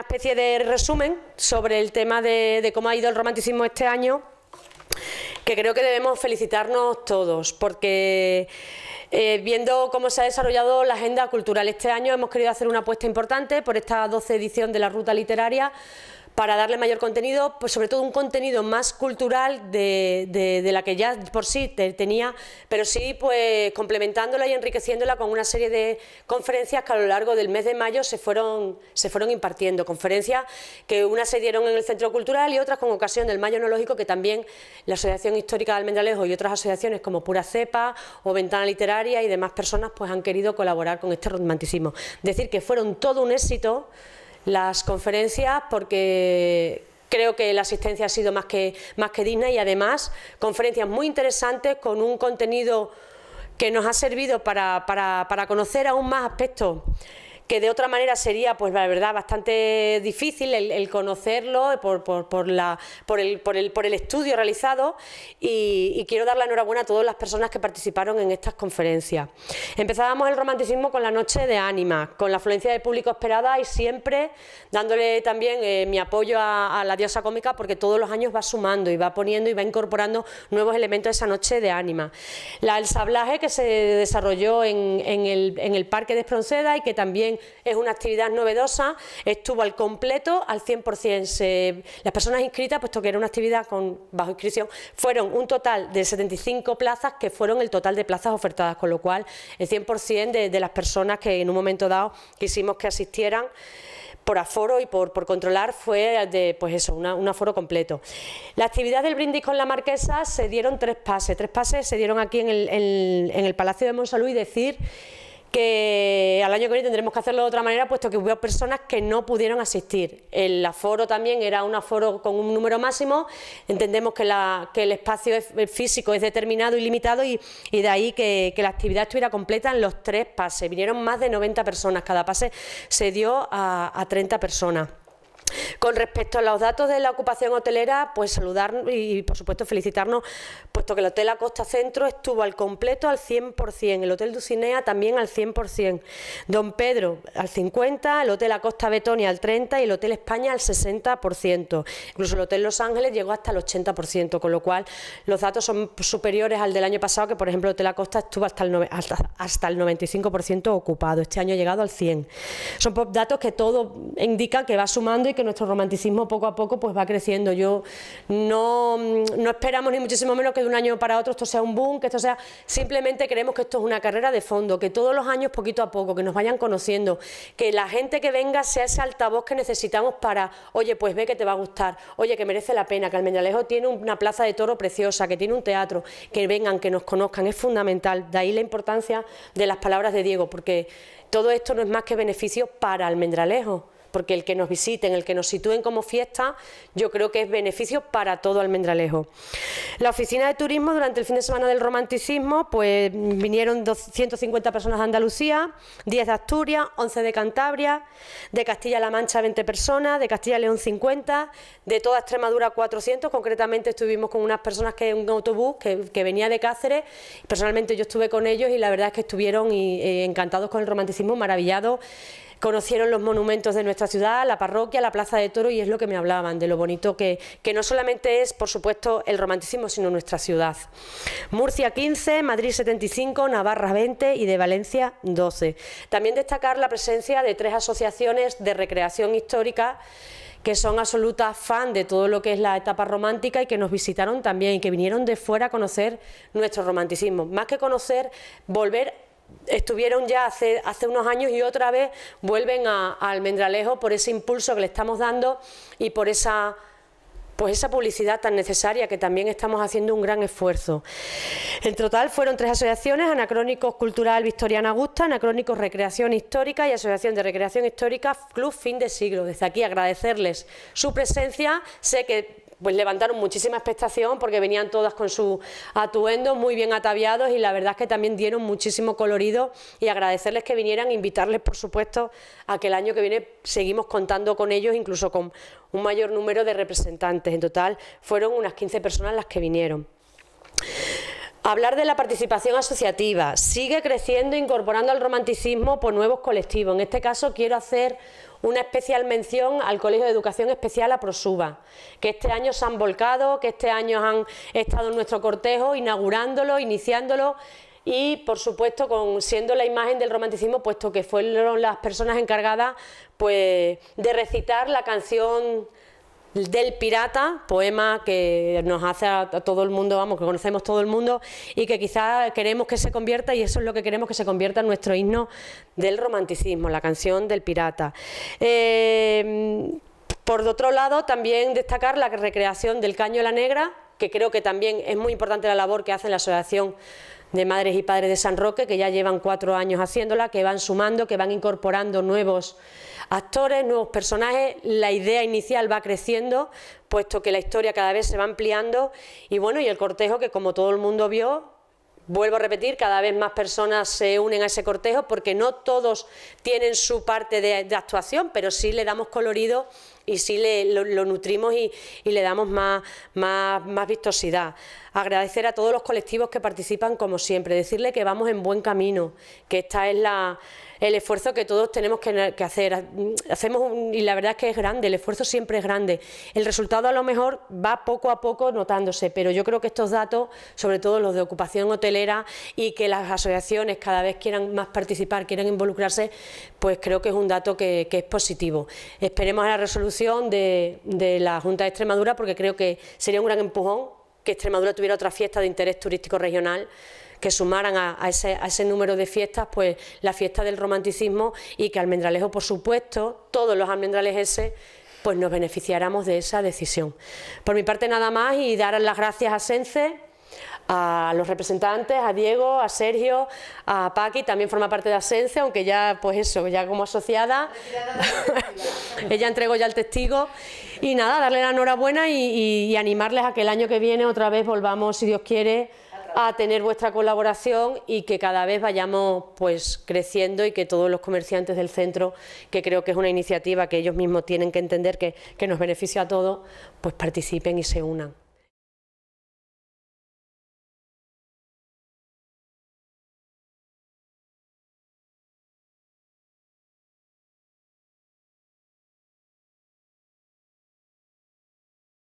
especie de resumen sobre el tema de, cómo ha ido el romanticismo este año, que creo que debemos felicitarnos todos, porque eh, viendo cómo se ha desarrollado la agenda cultural este año, hemos querido hacer una apuesta importante por esta 12 edición de la Ruta Literaria, para darle mayor contenido, pues sobre todo un contenido más cultural de, la que ya por sí tenía, pero sí pues complementándola y enriqueciéndola con una serie de conferencias que a lo largo del mes de mayo se fueron, se fueron impartiendo, conferencias que unas se dieron en el Centro Cultural y otras con ocasión del Mayo Enológico que también la Asociación Histórica del Almendralejo y otras asociaciones como Pura Cepa o Ventana Literaria y demás personas pues han querido colaborar con este romanticismo. Decir que fueron todo un éxito las conferencias porque creo que la asistencia ha sido más que, más que digna y además conferencias muy interesantes con un contenido que nos ha servido para, para conocer aún más aspectos que de otra manera sería, pues la verdad, bastante difícil el, conocerlo por, la, por, el, por, el, estudio realizado y, quiero dar la enhorabuena a todas las personas que participaron en estas conferencias. Empezábamos el romanticismo con la noche de Ánima, con la afluencia de público esperada y siempre dándole también eh, mi apoyo a, la diosa cómica porque todos los años va sumando y va poniendo y va incorporando nuevos elementos de esa noche de Ánima. el sablaje que se desarrolló el, en el Parque de Espronceda y que también es una actividad novedosa, estuvo al completo, al 100%. las personas inscritas, puesto que era una actividad con bajo inscripción, fueron un total de 75 plazas, que fueron el total de plazas ofertadas, con lo cual el 100% de, las personas que en un momento dado quisimos que asistieran por aforo y por, por, controlar fue de pues eso, un aforo completo. La actividad del brindis con la marquesa se dieron tres pases, tres pases se dieron aquí en el, en el Palacio de Monsalud y decir que al año que viene tendremos que hacerlo de otra manera, puesto que hubo personas que no pudieron asistir. El aforo también era un aforo con un número máximo, entendemos que, el espacio físico es determinado y limitado y, de ahí que, la actividad estuviera completa en los tres pases. Vinieron más de 90 personas, cada pase se dio a, a 30 personas. Con respecto a los datos de la ocupación hotelera, pues saludar y por supuesto felicitarnos, puesto que el Hotel Acosta Centro estuvo al completo al 100%, el Hotel Dulcinea también al 100%, Don Pedro al 50%, el Hotel Acosta Betonia al 30% y el Hotel España al 60%. Incluso el Hotel Los Ángeles llegó hasta el 80%, con lo cual los datos son superiores al del año pasado, que por ejemplo el Hotel Acosta estuvo hasta el, hasta, el 95% ocupado, este año ha llegado al 100%. Son datos que todo indica que va sumando y que que nuestro romanticismo poco a poco pues va creciendo. Yo mm, no, esperamos ni muchísimo menos que de un año para otro esto sea un boom, que esto sea, simplemente creemos que esto es una carrera de fondo, que todos los años poquito a poco, que nos vayan conociendo, que la gente que venga sea ese altavoz que necesitamos para, oye, pues ve que te va a gustar, oye, que merece la pena, que Almendralejo tiene una plaza de toro preciosa, que tiene un teatro, que vengan, que nos conozcan, es fundamental. De ahí la importancia de las palabras de Diego, porque todo esto no es más que beneficio para Almendralejo porque el que nos visiten, el que nos sitúen como fiesta, yo creo que es beneficio para todo Almendralejo. La oficina de turismo durante el fin de semana del romanticismo, pues vinieron 250 personas de Andalucía, 10 de Asturias, 11 de Cantabria, de Castilla-La Mancha 20 personas, de Castilla-León 50, de toda Extremadura 400, concretamente estuvimos con unas personas que un autobús que, venía de Cáceres, personalmente yo estuve con ellos y la verdad es que estuvieron eh, encantados con el romanticismo, maravillados conocieron los monumentos de nuestra ciudad, la parroquia, la plaza de toro y es lo que me hablaban, de lo bonito que, que no solamente es, por supuesto, el romanticismo, sino nuestra ciudad. Murcia 15, Madrid 75, Navarra 20 y de Valencia 12. También destacar la presencia de tres asociaciones de recreación histórica que son absolutas fan de todo lo que es la etapa romántica y que nos visitaron también y que vinieron de fuera a conocer nuestro romanticismo. Más que conocer, volver estuvieron ya hace, hace unos años y otra vez vuelven a, Mendralejo por ese impulso que le estamos dando y por esa pues esa publicidad tan necesaria que también estamos haciendo un gran esfuerzo. En total fueron tres asociaciones, Anacrónicos Cultural Victoriana Augusta, Anacrónicos Recreación Histórica y Asociación de Recreación Histórica Club Fin de Siglo. Desde aquí agradecerles su presencia, sé que pues levantaron muchísima expectación porque venían todas con sus atuendos muy bien ataviados y la verdad es que también dieron muchísimo colorido y agradecerles que vinieran, invitarles por supuesto a que el año que viene seguimos contando con ellos, incluso con un mayor número de representantes. En total fueron unas 15 personas las que vinieron. Hablar de la participación asociativa. Sigue creciendo incorporando al romanticismo por nuevos colectivos. En este caso quiero hacer una especial mención al Colegio de Educación Especial a Prosuba, que este año se han volcado, que este año han estado en nuestro cortejo inaugurándolo, iniciándolo y por supuesto con, siendo la imagen del romanticismo puesto que fueron las personas encargadas pues de recitar la canción del pirata, poema que nos hace a, todo el mundo, vamos, que conocemos todo el mundo y que quizás queremos que se convierta y eso es lo que queremos que se convierta en nuestro himno del romanticismo, la canción del pirata. Eh, por otro lado, también destacar la recreación del Caño la Negra, que creo que también es muy importante la labor que hace la Asociación de Madres y Padres de San Roque, que ya llevan cuatro años haciéndola, que van sumando, que van incorporando nuevos actores, nuevos personajes, la idea inicial va creciendo, puesto que la historia cada vez se va ampliando y bueno, y el cortejo que como todo el mundo vio, vuelvo a repetir, cada vez más personas se unen a ese cortejo porque no todos tienen su parte de, actuación, pero sí le damos colorido y sí le, lo, nutrimos y, y, le damos más, más, más vistosidad. Agradecer a todos los colectivos que participan como siempre, decirle que vamos en buen camino, que esta es la el esfuerzo que todos tenemos que, hacer. Hacemos y la verdad es que es grande, el esfuerzo siempre es grande. El resultado a lo mejor va poco a poco notándose, pero yo creo que estos datos, sobre todo los de ocupación hotelera y que las asociaciones cada vez quieran más participar, quieran involucrarse, pues creo que es un dato que, es positivo. Esperemos a la resolución de, de la Junta de Extremadura porque creo que sería un gran empujón que Extremadura tuviera otra fiesta de interés turístico regional que sumaran a, ese, número de fiestas pues la fiesta del romanticismo y que Almendralejo, por supuesto, todos los ese... pues nos beneficiáramos de esa decisión. Por mi parte nada más y dar las gracias a Sense, a los representantes, a Diego, a Sergio, a Paqui, también forma parte de Asense... aunque ya, pues eso, ya como asociada, ella entregó ya el testigo. Y nada, darle la enhorabuena y animarles a que el año que viene otra vez volvamos, si Dios quiere, a tener vuestra colaboración y que cada vez vayamos pues creciendo y que todos los comerciantes del centro, que creo que es una iniciativa que ellos mismos tienen que entender que, que nos beneficia a todos, pues participen y se unan.